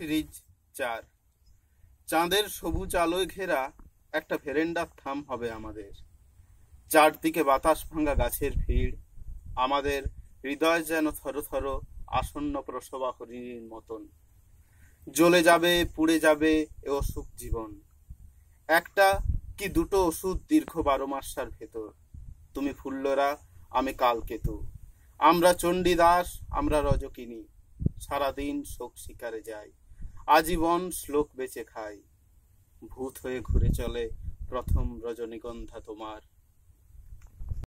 series চার চাঁদের সবুজ আলোয় ঘেরা একটা ভেরেন্ডার থাম হবে আমাদের চারদিকে বাতাস ভাঙা গাছের ভিড় আমাদের হৃদয় যেন থরথর আসন্ন প্রসবা হরিণীর মতন জ্বলে যাবে পুড়ে যাবে এ অসুখ জীবন একটা কি দুটো ওষুধ দীর্ঘ বারো মাসার ভেতর তুমি ফুল্লরা আমি কালকেতু আমরা চণ্ডীদাস আমরা রজকিনী সারাদিন শোক শিকারে যাই আজীবন শ্লোক বেঁচে খায় ভূত হয়ে ঘুরে চলে প্রথম রজনীগন্ধা তোমার